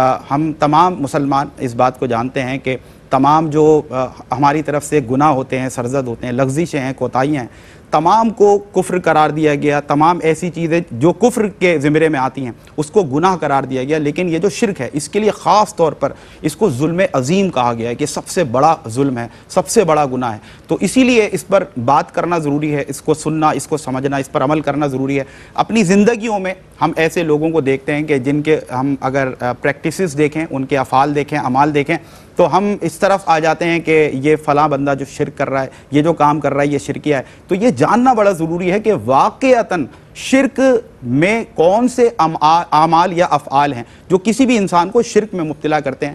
आ, हम तमाम मुसलमान इस बात को जानते हैं कि तमाम जो हमारी तरफ से गुनाह होते हैं सरजद होते हैं लफ्जिशें हैं कोताही हैं तमाम को कुफ्र करार दिया गया तमाम ऐसी चीज़ें जो कुफ्र के ज़िमरे में आती हैं उसको गुनाह करार दिया गया लेकिन ये जो शिरक है इसके लिए ख़ास तौर पर इसको जुल्म अजीम कहा गया है कि सबसे बड़ा जुल्म है सबसे बड़ा गुनाह है तो इसीलिए इस पर बात करना ज़रूरी है इसको सुनना इसको समझना इस पर अमल करना ज़रूरी है अपनी ज़िंदगियों में हम ऐसे लोगों को देखते हैं कि जिनके हम अगर प्रैक्टिस देखें उनके अफ़ाल देखें अमाल देखें तो हम इस तरफ आ जाते हैं कि ये फला बंदा जो शिरक कर रहा है ये जो काम कर रहा है ये शिरकिया है तो ये जानना बड़ा ज़रूरी है कि वाक़ता शिरक में कौन से अमाल या अफ़ाल हैं जो किसी भी इंसान को शिरक में मुब्तला करते हैं